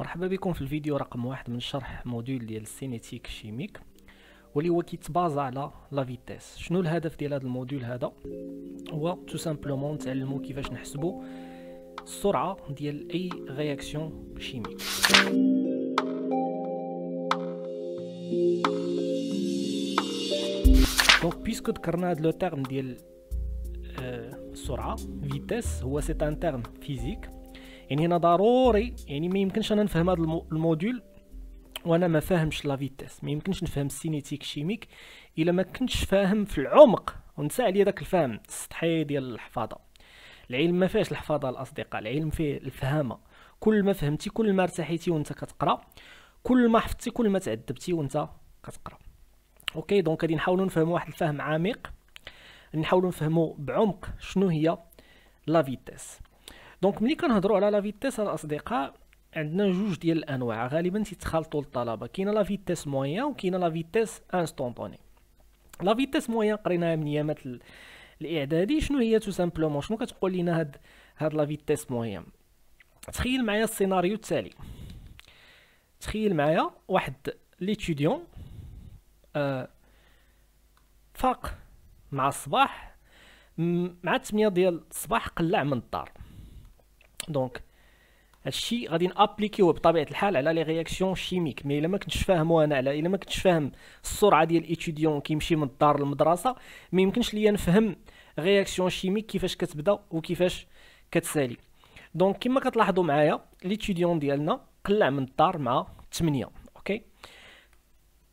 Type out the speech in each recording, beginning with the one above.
مرحبا بكم في الفيديو رقم واحد من شرح موديول ديال السينيتيك الشيميك واللي هو كيتبازا على لا فيتيس شنو الهدف ديال هذا الموديول هذا هو تو سامبلومون نتعلمو كيفاش نحسبو السرعه ديال اي رياكسيون شيميك دونك بيسكو ذكرنا هاد لو تيرم ديال السرعه آه، فيتيس هو سي ان تيرم فيزيك يعني هنا ضروري يعني ما يمكنش انا نفهم هذا الموديول وانا ما فاهمش لا فيتيس ما يمكنش نفهم السينيتيك شيميك الا ما كنتش فاهم في العمق ونسى عليا داك الفهم السطحي ديال الحفاظه العلم ما فيهش الحفاظه الاصدقاء العلم فيه الفهامه كل ما فهمتي كل ما ارتحيتي وانت كتقرا كل ما حفظتي كل ما تعذبتي وانت كتقرا اوكي دونك غادي نحاولوا نفهموا واحد الفهم عميق نحاولوا نفهموا بعمق شنو هي لا فيتيس دونك ملي كنهضروا على لا فيتيس الاصدقاء عندنا جوج ديال الانواع غالبا تيتخلطوا الطلبه كاينه لا فيتيس مويان وكاينه لا فيتيس انستونطوني لا فيتيس مويان قريناها من يامات الاعدادي شنو هي تو سامبلومون شنو كتقول لنا هاد هاد لا فيتيس مويان تخيل معايا السيناريو التالي تخيل معايا واحد ليتيديون آه، فاق مع الصباح مع 8 ديال الصباح قلع من الدار دونك هادشي غادي نابليكيوه بطبيعه الحال على لي رياكسيون شيميك مي الا ما كنتش فاهمو انا على الا ما كنتش فاهم السرعه ديال الاتيديون كيمشي من الدار للمدرسه ما يمكنش ليا نفهم رياكسيون شيميك كيفاش كتبدا وكيفاش كتسالي دونك كما كتلاحظوا معايا الاتيديون ديالنا قلع من الدار مع 8 اوكي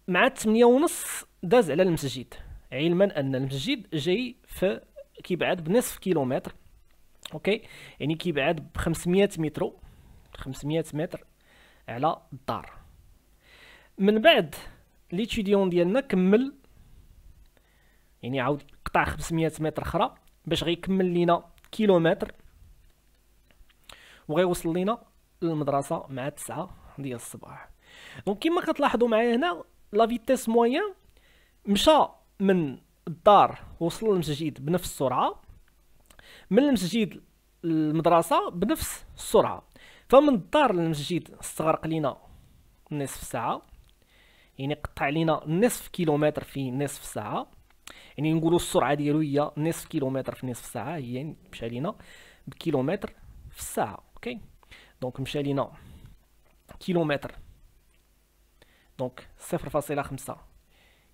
مع 8 ونص داز على المسجد علما ان المسجد جاي في كيبعد بنصف كيلومتر اوكي يعني كيبعد ب 500 متر 500 متر على الدار من بعد ليتيديون ديالنا كمل يعني عاود قطع 500 متر اخرى باش غيكمل لينا كيلومتر وغيوصل لينا للمدرسه مع 9 ديال الصباح دونك كما كتلاحظوا معايا هنا لا فيتيس مويان مشى من الدار وصل للمسجد بنفس السرعه من المسجد للمدرسه بنفس السرعه فمن الدار للمسجد استغرق لينا نصف ساعه يعني قطع لينا نصف كيلومتر في نصف ساعه يعني نقولوا السرعه ديالو هي نصف كيلومتر في نصف ساعه هي يعني مشى لينا بكيلومتر في الساعه اوكي دونك مشى لينا كيلومتر دونك 0.5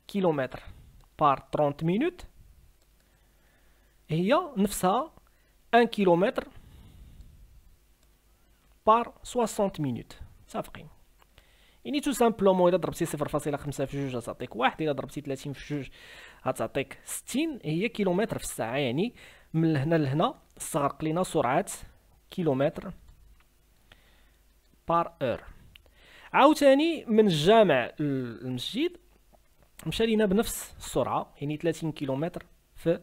كيلومتر بار 30 مينوت هي نفسها 1 كيلومتر بار 60 مينوت متفقين يعني تو سامبلومون الا ضربتي 0.5 في 2 غتعطيك 1 الا ضربتي 30 في 2 غتعطيك 60 هي كيلومتر في الساعه يعني من هنا لهنا استغرق لينا سرعه كيلومتر بار اور عاوتاني من الجامع للمسجد مشى لينا بنفس السرعه يعني 30 كيلومتر في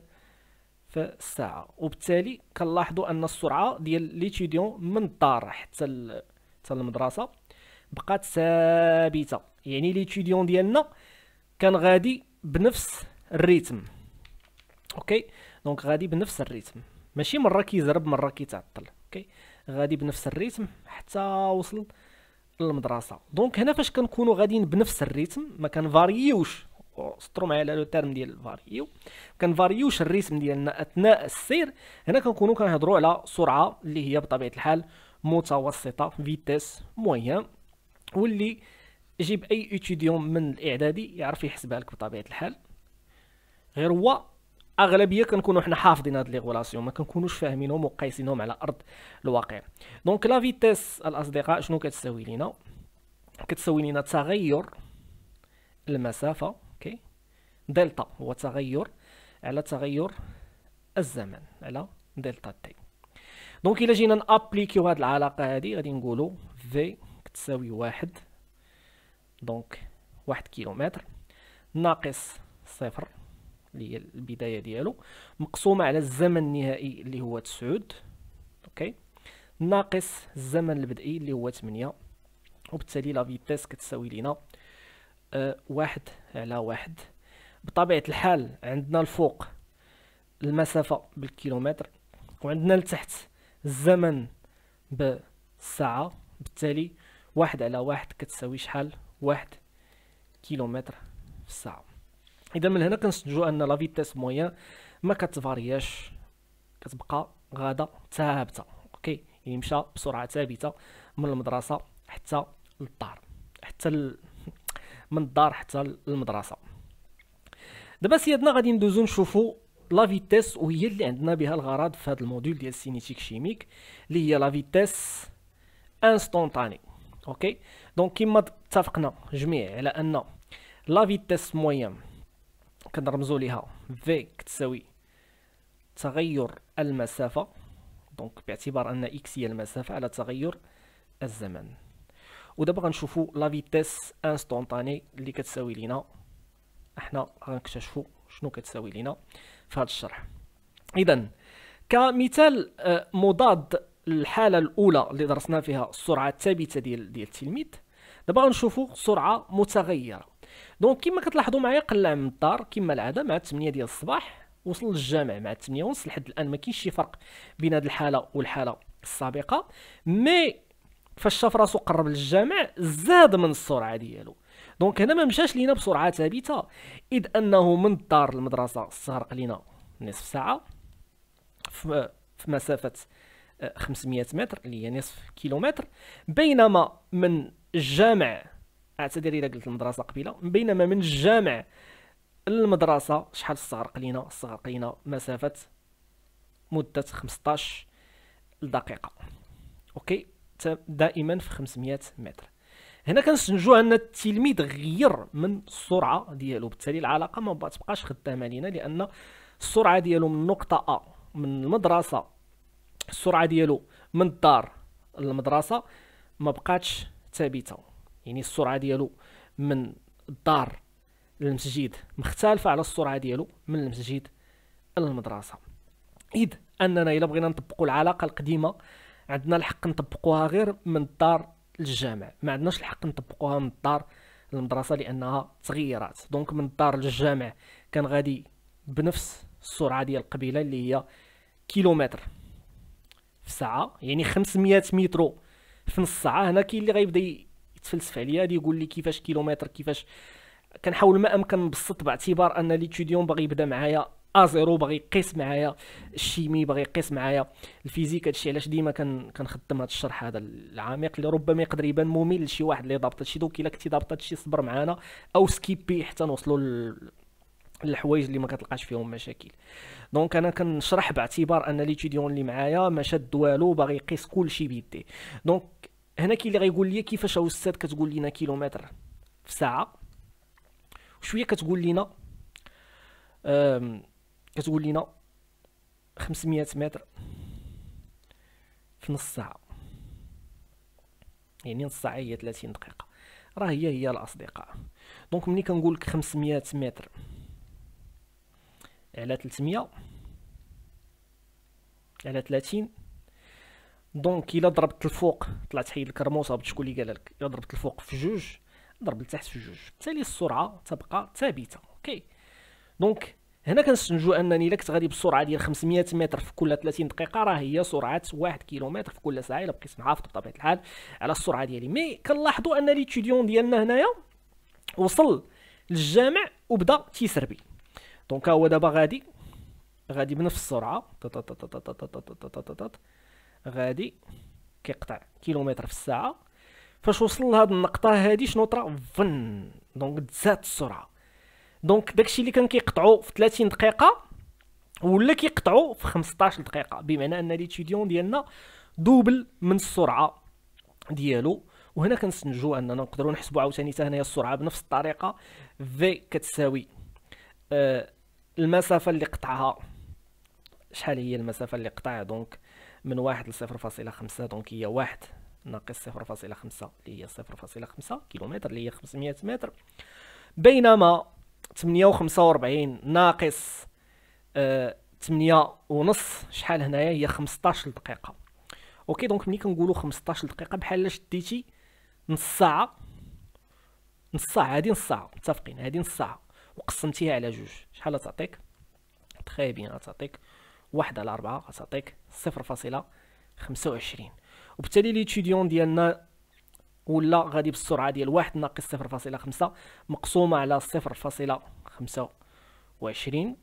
في الساعه وبالتالي كنلاحظوا ان السرعه ديال ليتيديون من الدار حتى حتى المدرسه بقات ثابته يعني ليتيديون ديالنا كان غادي بنفس الريتم اوكي دونك غادي بنفس الريتم ماشي مره كيزرب مره كيتعطل اوكي غادي بنفس الريتم حتى وصل للمدرسه دونك هنا فاش كنكونوا غاديين بنفس الريتم ما كنفاريوش سطرو معايا على لو تيرم ديال فاريو كنفاريوش الريسم ديالنا اثناء السير هنا كنكونوا كنهضروا على سرعه اللي هي بطبيعه الحال متوسطه فيتيس مويان واللي جيب اي اتيديون من الاعدادي يعرف يحسبها لك بطبيعه الحال غير هو اغلبيه كنكونوا حنا حافظين هاد لي غولاسيون ما كنكونوش فاهمينهم وقايسينهم على ارض الواقع دونك لا فيتيس الاصدقاء شنو كتساوي لينا كتساوي لينا تغير المسافه اوكي دلتا هو تغير على تغير الزمن على دلتا تي دونك الى جينا نابليكيو هاد العلاقه هادي غادي نقولوا في كتساوي واحد دونك واحد كيلومتر ناقص صفر اللي هي البدايه ديالو مقسومه على الزمن النهائي اللي هو تسعود اوكي ناقص الزمن البدئي اللي هو 8 وبالتالي لا فيتيس كتساوي لينا آه، واحد على واحد بطبيعة الحال عندنا الفوق المسافة بالكيلومتر وعندنا لتحت الزمن بالساعة بالتالي واحد على واحد كتساوي شحال واحد كيلومتر في الساعة إذا من هنا كنسجو أن لا فيتيس مويان ما كتفارياش كتبقى غادا ثابتة أوكي يعني مشى بسرعة ثابتة من المدرسة حتى للدار حتى من الدار حتى للمدرسه دابا سيادنا غادي ندوزو نشوفو لا فيتيس وهي اللي عندنا بها الغرض في هذا الموديول ديال السينيتيك شيميك اللي هي لا فيتيس انستونتاني اوكي دونك كما اتفقنا جميع على ان لا فيتيس مويان كنرمزو ليها في كتساوي تغير المسافه دونك باعتبار ان اكس هي المسافه على تغير الزمن ودابا غنشوفو لا فيتيس انستونطاني اللي كتساوي لينا احنا غنكتشفو شنو كتساوي لينا في هذا الشرح اذا كمثال آه، مضاد الحاله الاولى اللي درسنا فيها السرعه الثابته ديال ديال التلميذ دابا غنشوفو سرعه متغيره دونك كما كتلاحظوا معايا قلع من الدار كما العاده مع 8 ديال الصباح وصل للجامع مع 8 ونص لحد الان ما كاينش شي فرق بين هذه الحاله والحاله السابقه مي فاش شاف راسو قرب للجامع زاد من السرعه ديالو دونك هنا ما مشاش لينا بسرعه ثابته اذ انه من الدار للمدرسه استغرق لينا نصف ساعه في مسافه 500 آه، متر اللي هي نصف كيلومتر بينما من الجامع اعتذر اذا قلت المدرسه قبيله بينما من الجامع المدرسه شحال استغرق لينا استغرق لينا مسافه مده 15 دقيقه اوكي دائما في 500 متر هنا كنستنتجوا ان التلميذ غير من السرعه ديالو بالتالي العلاقه ما تبقاش خدامه لينا لان السرعه ديالو من نقطه ا من المدرسه السرعه ديالو من الدار للمدرسه ما بقاتش ثابته يعني السرعه ديالو من الدار للمسجد مختلفه على السرعه ديالو من المسجد للمدرسه اذ اننا الا بغينا نطبقوا العلاقه القديمه عندنا الحق نطبقوها غير من الدار للجامع ما عندناش الحق نطبقوها من الدار للمدرسه لانها تغيرات دونك من الدار للجامع كان غادي بنفس السرعه ديال القبيله اللي هي كيلومتر في الساعه يعني 500 متر في نص ساعه هنا كاين اللي غيبدا يتفلسف عليا غادي يقول لي كيفاش كيلومتر كيفاش كنحاول ما امكن نبسط باعتبار ان ليتوديون باغي يبدا معايا ازيرو باغي يقيس معايا الشيمي باغي يقيس معايا الفيزيك هادشي علاش ديما كنخدم هذا الشرح هذا العميق اللي ربما يقدر يبان ممل لشي واحد اللي ضابط هادشي دوك الا كنتي ضابط هادشي صبر معانا او سكيبي حتى نوصلوا للحوايج اللي ما كتلقاش فيهم مشاكل دونك انا كنشرح باعتبار ان ليتيديون اللي معايا ما شاد والو باغي يقيس كلشي بيدي دونك هنا كاين اللي غيقول لي كيفاش استاذ كتقول لنا كيلومتر في ساعه وشويه كتقول لنا كتقول لنا 500 متر في نص ساعه يعني نص ساعه هي 30 دقيقه راه هي هي الاصدقاء دونك ملي كنقول لك 500 متر على 300 على 30 دونك الا ضربت الفوق طلعت حيد الكرموسه بتشكون اللي قال لك الا ضربت الفوق في جوج ضرب لتحت في جوج بالتالي السرعه تبقى ثابته اوكي دونك هنا كنستنتجوا انني الا كنت غادي بسرعه ديال 500 متر في كل 30 دقيقه راه هي سرعه 1 كيلومتر في كل ساعه الا بقيت محافظ بطبيعه الحال على السرعه ديالي مي كنلاحظوا ان ليتيديون ديالنا هنايا وصل للجامع وبدا تيسربي دونك هو دابا غادي غادي بنفس السرعه غادي كيقطع كيلومتر في الساعه فاش وصل لهاد النقطه هادي شنو طرا فن دونك تزاد السرعه دونك داكشي اللي كان كيقطعو في 30 دقيقه ولا كيقطعو في 15 دقيقه بمعنى ان ليتيديون ديالنا دوبل من السرعه ديالو وهنا كنسنجو اننا نقدروا نحسبوا عاوتاني حتى هنايا السرعه بنفس الطريقه في كتساوي آه المسافه اللي قطعها شحال هي المسافه اللي قطعها دونك من واحد لصفر فاصلة خمسة دونك هي واحد ناقص صفر فاصلة خمسة اللي هي صفر فاصلة خمسة كيلومتر اللي هي خمسمية متر بينما 48 ناقص آه 8 ونص شحال هنايا هي 15 دقيقه اوكي دونك ملي كنقولوا 15 دقيقه بحال الا شديتي نص ساعه نص ساعه هادي نص ساعه متفقين هادي نص ساعه وقسمتيها على جوج شحال تعطيك تخي بيان غتعطيك واحد على أربعة غتعطيك صفر فاصلة خمسة وعشرين وبالتالي ليتيديون ديالنا ولا غادي بالسرعه ديال واحد ناقص صفر فاصله خمسة مقسومه على صفر فاصله خمسة وعشرين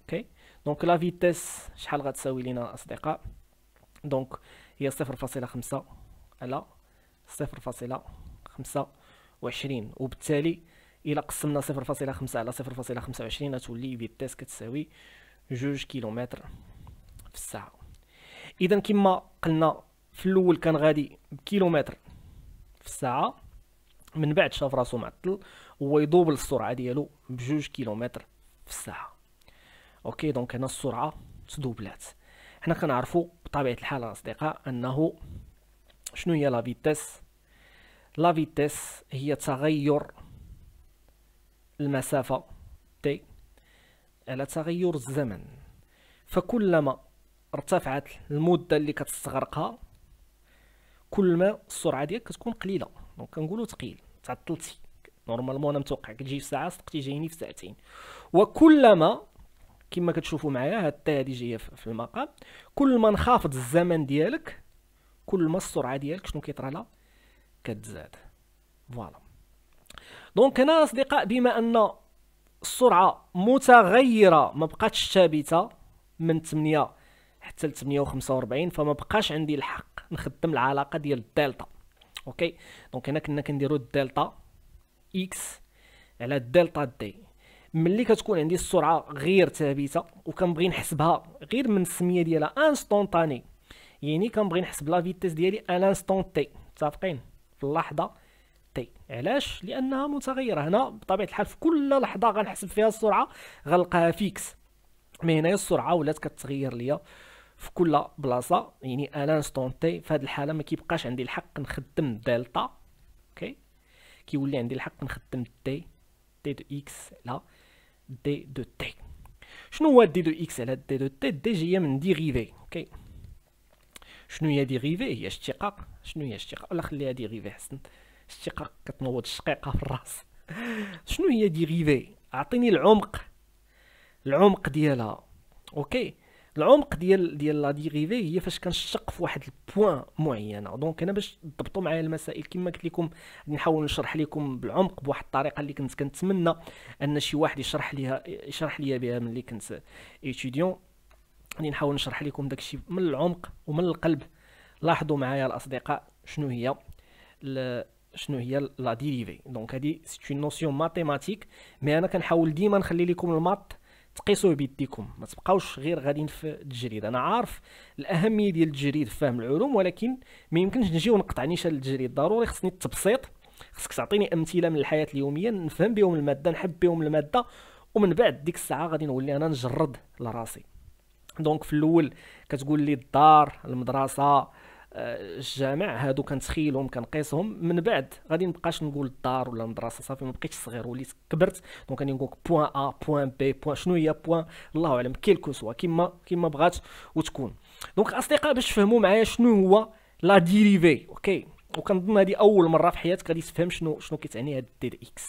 اوكي دونك لا فيتيس شحال غتساوي لينا اصدقاء دونك هي صفر فاصله خمسة على صفر فاصله خمسة وعشرين وبالتالي الى قسمنا صفر فاصله خمسة على صفر فاصله خمسة وعشرين غتولي فيتيس كتساوي جوج كيلومتر في الساعه اذا كما قلنا في الاول كان غادي بكيلومتر في الساعه من بعد شاف راسو معطل هو يدوبل السرعه ديالو بجوج كيلومتر في الساعه اوكي دونك هنا السرعه تدوبلات حنا كنعرفوا بطبيعه الحال اصدقاء انه شنو هي لا فيتيس لا فيتيس هي تغير المسافه تي على تغير الزمن فكلما ارتفعت المده اللي كتستغرقها كل ما السرعه ديالك كتكون قليله دونك كنقولوا ثقيل تعطلتي نورمالمون انا متوقع كتجي في ساعه صدقتي جايني في ساعتين وكلما كما كتشوفوا معايا هاد التا هادي جايه في المقام كل ما انخفض الزمن ديالك كل ما السرعه ديالك شنو كيطرى لها كتزاد فوالا دونك هنا اصدقاء بما ان السرعه متغيره ما بقاتش ثابته من 8 حتى ل 845 فما بقاش عندي الحق نخدم العلاقه ديال الدلتا اوكي دونك هنا كنا كنديرو الدلتا اكس على الدلتا دي ملي كتكون عندي السرعه غير ثابته وكنبغي نحسبها غير من السميه ديالها انستونطاني يعني كنبغي نحسب لا فيتيس ديالي الانستون تي متفقين في اللحظه تي علاش لانها متغيره هنا بطبيعه الحال في كل لحظه غنحسب فيها السرعه غنلقاها فيكس مي هنايا السرعه ولات كتغير ليا في كل بلاصه يعني انا انستون تي في هذه الحاله ما كيبقاش عندي الحق نخدم دلتا اوكي كيولي عندي الحق نخدم دي دي دو اكس على دي دو تي شنو هو دي دو اكس على دي دو تي دي جايه من ديغيفي اوكي شنو هي ديغيفي هي اشتقاق شنو هي اشتقاق ولا خليها ديغيفي حسن اشتقاق كتنوض الشقيقه في الراس شنو هي ديغيفي اعطيني العمق العمق ديالها اوكي العمق ديال ديال لا ديغيفي هي فاش كنشق في واحد البوان معينه دونك انا باش تضبطوا معايا المسائل كما قلت لكم نحاول نشرح لكم بالعمق بواحد الطريقه اللي كنت كنتمنى ان شي واحد يشرح ليها يشرح ليا بها ملي كنت ايتوديون غادي نحاول نشرح لكم داكشي من العمق ومن القلب لاحظوا معايا الاصدقاء شنو هي شنو هي لا ديريفي دونك هادي سي اون نوسيون ماتيماتيك مي انا كنحاول ديما نخلي لكم المات تقيسوه بيديكم ما تبقاوش غير غاديين في التجريد انا عارف الاهميه ديال التجريد في فهم العلوم ولكن ما يمكنش نجي ونقطع نيشان التجريد ضروري خصني التبسيط خصك تعطيني امثله من الحياه اليوميه نفهم بهم الماده نحب بهم الماده ومن بعد ديك الساعه غادي نولي انا نجرد لراسي دونك في الاول كتقول لي الدار المدرسه الجامع هادو كنتخيلهم كنقيسهم من بعد غادي نبقاش نقول الدار ولا المدرسه صافي ما بقيتش صغير وليت كبرت دونك غادي نقول بوان ا بوان بي بوان شنو هي بوان الله اعلم كيلكو سوا كيما كيما بغات وتكون دونك اصدقاء باش تفهموا معايا شنو هو لا ديريفي اوكي وكنظن هذه اول مره في حياتك غادي تفهم شنو شنو كتعني هاد دير اكس